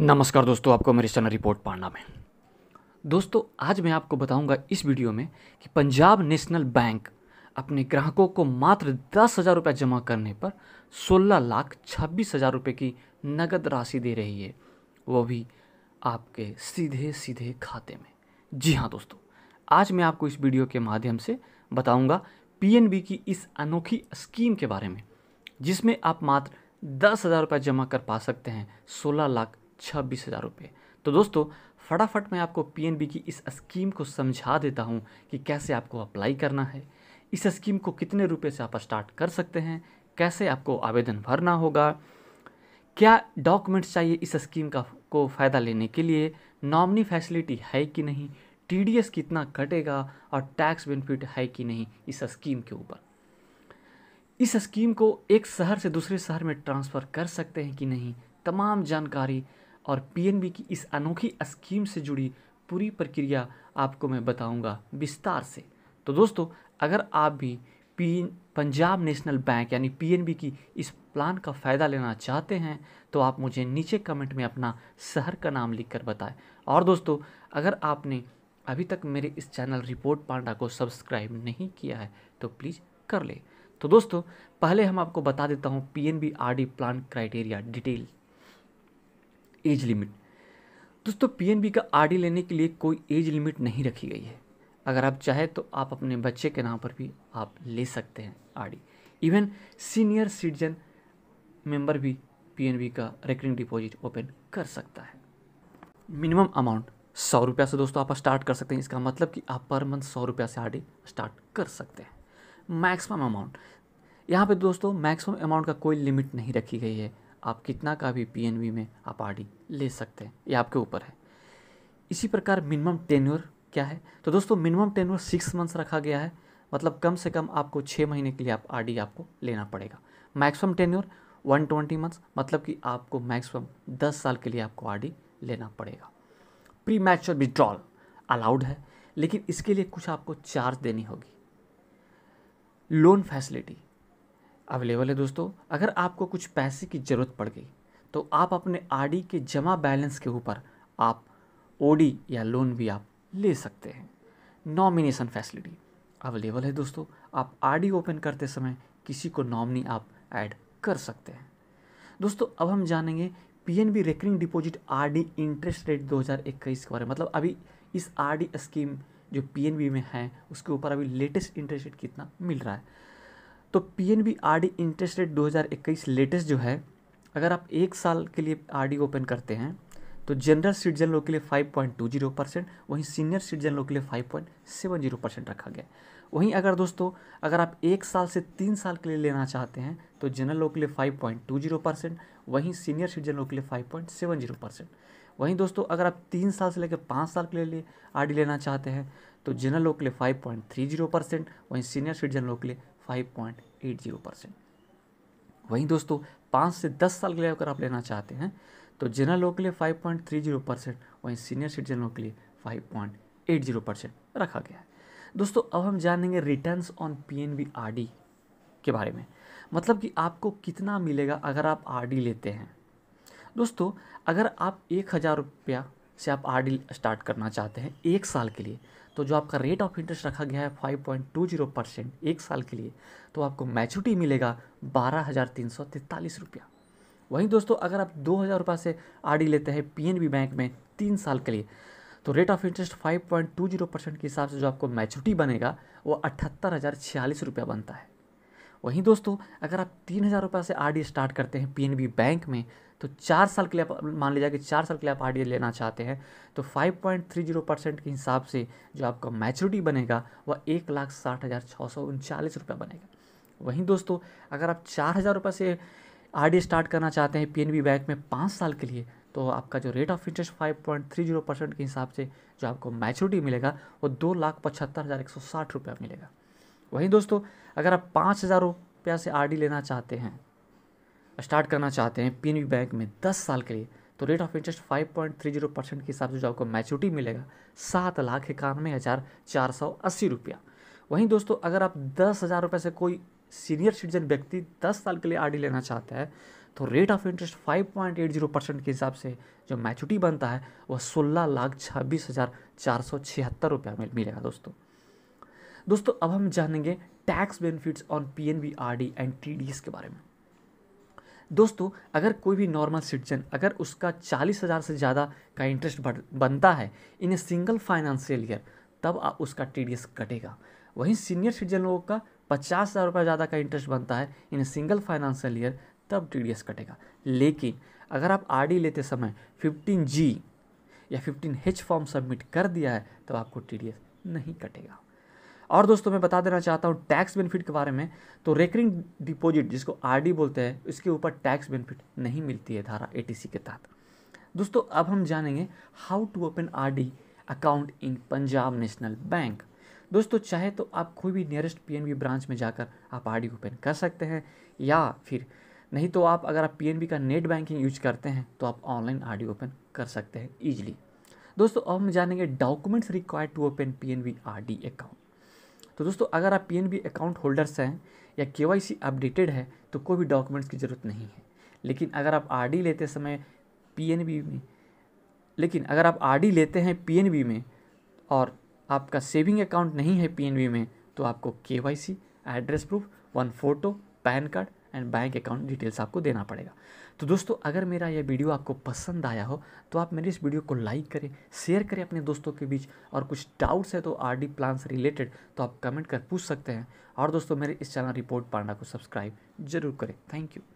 नमस्कार दोस्तों आपको मेरे चैनल रिपोर्ट पांडा में दोस्तों आज मैं आपको बताऊंगा इस वीडियो में कि पंजाब नेशनल बैंक अपने ग्राहकों को मात्र दस हज़ार रुपये जमा करने पर सोलह लाख छब्बीस हज़ार रुपये की नकद राशि दे रही है वो भी आपके सीधे सीधे खाते में जी हाँ दोस्तों आज मैं आपको इस वीडियो के माध्यम से बताऊंगा पीएनबी की इस अनोखी स्कीम के बारे में जिसमें आप मात्र दस हज़ार रुपये जमा कर पा सकते हैं सोलह लाख छब्बीस हज़ार रुपये तो दोस्तों फटाफट मैं आपको पीएनबी की इस स्कीम को समझा देता हूँ कि कैसे आपको अप्लाई करना है इस स्कीम को कितने रुपए से आप स्टार्ट कर सकते हैं कैसे आपको आवेदन भरना होगा क्या डॉक्यूमेंट्स चाहिए इस स्कीम का को फ़ायदा लेने के लिए नॉमनी फैसिलिटी है कि नहीं टी कितना कटेगा और टैक्स बेनिफिट है कि नहीं इस स्कीम के ऊपर इस स्कीम को एक शहर से दूसरे शहर में ट्रांसफ़र कर सकते हैं कि नहीं तमाम जानकारी और पीएनबी की इस अनोखी स्कीम से जुड़ी पूरी प्रक्रिया आपको मैं बताऊंगा विस्तार से तो दोस्तों अगर आप भी पी पंजाब नेशनल बैंक यानी पीएनबी की इस प्लान का फ़ायदा लेना चाहते हैं तो आप मुझे नीचे कमेंट में अपना शहर का नाम लिखकर बताएं और दोस्तों अगर आपने अभी तक मेरे इस चैनल रिपोर्ट पांडा को सब्सक्राइब नहीं किया है तो प्लीज़ कर ले तो दोस्तों पहले हम आपको बता देता हूँ P N B R D plan criteria detail age limit दोस्तों पीएनबी का आरडी लेने के लिए कोई एज लिमिट नहीं रखी गई है अगर आप चाहें तो आप अपने बच्चे के नाम पर भी आप ले सकते हैं RD even senior citizen member भी पीएनबी का रिकरिंग डिपॉजिट ओपन कर सकता है मिनिमम अमाउंट सौ रुपया से दोस्तों आप स्टार्ट कर सकते हैं इसका मतलब कि आप पर मंथ सौ रुपया से आरडी स्टार्ट कर सकते हैं मैक्सिमम अमाउंट यहाँ पे दोस्तों मैक्सिमम अमाउंट का कोई लिमिट नहीं रखी गई है आप कितना का भी पी में आप आर ले सकते हैं ये आपके ऊपर है इसी प्रकार मिनिमम टेन्यूर क्या है तो दोस्तों मिनिमम टेन्योर सिक्स मंथ्स रखा गया है मतलब कम से कम आपको छः महीने के लिए आप आर आपको लेना पड़ेगा maximum tenure one twenty months मतलब कि आपको मैक्सिमम दस साल के लिए आपको आर लेना पड़ेगा प्री मैच विड्रॉल अलाउड है लेकिन इसके लिए कुछ आपको चार्ज देनी होगी लोन फैसिलिटी अवेलेबल है दोस्तों अगर आपको कुछ पैसे की ज़रूरत पड़ गई तो आप अपने आर के जमा बैलेंस के ऊपर आप ओ या लोन भी आप ले सकते हैं नॉमिनेशन फैसिलिटी अवेलेबल है दोस्तों आप आर ओपन करते समय किसी को नॉमिनी आप ऐड कर सकते हैं दोस्तों अब हम जानेंगे PNB recurring deposit RD interest rate 2021 के बारे में मतलब अभी इस आरडी स्कीम जो पीएनबी में है उसके ऊपर अभी लेटेस्ट इंटरेस्ट रेट कितना मिल रहा है तो P N B R D interest rate दो हज़ार इक्कीस लेटेस्ट जो है अगर आप एक साल के लिए आर डी ओपन करते हैं तो जनरल सिटीजन लोग के लिए five point two zero percent वहीं सीनियर सिटीजन लोग के लिए five point seven zero percent रखा गया वहीं अगर दोस्तों अगर आप एक साल से तीन साल के लिए लेना चाहते हैं तो जनरल लोग के लिए five point two zero percent वहीं सीनियर सिटीजन लोग के लिए five point seven zero percent वहीं दोस्तों अगर आप तीन साल से लेकर पाँच साल के लिए आर लेना चाहते हैं तो जनरल लोग के लिए five point three zero percent वहीं सीनियर सिटीजन लोग के लिए 5.80 परसेंट वहीं दोस्तों पाँच से दस साल के लिए अगर आप लेना चाहते हैं तो जनरल लोग के लिए 5.30 परसेंट वहीं सीनियर सिटीजन के लिए 5.80 परसेंट रखा गया है दोस्तों अब हम जानेंगे return on P N B R D के बारे में मतलब कि आपको कितना मिलेगा अगर आप आर डी लेते हैं दोस्तों अगर आप एक हज़ार रुपया से आप आर डी स्टार्ट करना चाहते हैं एक साल के लिए तो जो आपका रेट ऑफ इंटरेस्ट रखा गया है five point two zero percent एक साल के लिए तो आपको मैच्योरिटी मिलेगा बारह हज़ार तीन सौ तैंतालीस रुपया वहीं दोस्तों अगर आप दो हज़ार रुपये से आर लेते हैं पी बैंक में तीन साल के लिए तो रेट ऑफ इंटरेस्ट 5.20 परसेंट के हिसाब से जो आपको मैच्योरिटी बनेगा वो अठहत्तर हज़ार छियालीस रुपया बनता है वहीं दोस्तों अगर आप तीन हज़ार रुपये से आर स्टार्ट करते हैं पी बैंक में तो चार साल के लिए आप मान लीजिए कि चार साल के लिए आप आर लेना चाहते हैं तो 5.30 परसेंट के हिसाब से जो आपका मैच्योरिटी बनेगा वह एक लाख साठ हज़ार छः सौ उनचालीस रुपये बनेगा वहीं दोस्तों अगर आप चार हज़ार रुपये से आर स्टार्ट करना चाहते हैं पी बैंक में पाँच साल के लिए तो आपका जो रेट ऑफ इंटरेस्ट 5.30 परसेंट के हिसाब से जो आपको मैच्योरिटी मिलेगा वो दो लाख पचहत्तर हज़ार एक सौ साठ रुपया मिलेगा वहीं दोस्तों अगर आप पाँच हज़ार रुपया से आर लेना चाहते हैं स्टार्ट करना चाहते हैं पी बैंक में दस साल के लिए तो rate of interest five point three zero percent के हिसाब से जो आपको मैच्योरिटी मिलेगा सात लाख इक्यानवे हज़ार चार सौ अस्सी रुपया वहीं दोस्तों अगर आप दस हज़ार रुपये से कोई सीनियर सिटीजन व्यक्ति दस साल के लिए आर लेना चाहता है तो rate of interest five point eight zero percent के हिसाब से जो मैच्योरिटी बनता है वह सोलह लाख छब्बीस हज़ार चार सौ छिहत्तर रुपया मिलेगा दोस्तों दोस्तों अब हम जानेंगे tax benefits on P N B R D and T D S के बारे में दोस्तों अगर कोई भी नॉर्मल सिटीजन अगर उसका चालीस हज़ार से ज़्यादा का इंटरेस्ट बनता है in a single financial year तब आप उसका टी डी एस कटेगा वहीं सीनियर सिटीजन लोगों का पचास हज़ार रुपये ज़्यादा का इंटरेस्ट बनता है in a single financial year तब टी डी एस कटेगा लेकिन अगर आप आर डी लेते समय फिफ्टीन जी या फिफ्टीन एच फॉर्म सबमिट कर दिया है तब आपको टी डी एस नहीं कटेगा और दोस्तों मैं बता देना चाहता हूँ टैक्स बेनिफिट के बारे में तो रेकरिंग डिपॉजिट जिसको आर बोलते हैं इसके ऊपर टैक्स बेनिफिट नहीं मिलती है धारा ए के तहत दोस्तों अब हम जानेंगे how to open R account in Punjab National Bank दोस्तों चाहे तो आप कोई भी नियरेस्ट पीएनबी ब्रांच में जाकर आप डी ओपन कर सकते हैं या फिर नहीं तो आप अगर आप पीएनबी का नेट बैंकिंग यूज करते हैं तो आप ऑनलाइन डी ओपन कर सकते हैं ईजिली दोस्तों अब हम जानेंगे documents required to open PNB an account तो दोस्तों अगर आप पी अकाउंट होल्डर्स हैं या के अपडेटेड है तो कोई भी डॉक्यूमेंट्स की ज़रूरत नहीं है लेकिन अगर आप आर लेते समय पी में लेकिन अगर आप आर लेते हैं पी में और आपका सेविंग अकाउंट नहीं है पी में तो आपको के address proof one photo PAN card and bank account details आपको देना पड़ेगा तो दोस्तों अगर मेरा यह वीडियो आपको पसंद आया हो तो आप मेरे इस वीडियो को लाइक करें शेयर करें अपने दोस्तों के बीच और कुछ डाउट्स है तो आर डी प्लान से रिलेटेड तो आप कमेंट कर पूछ सकते हैं और दोस्तों मेरे इस चैनल रिपोर्ट पांडा को सब्सक्राइब जरूर करें थैंक यू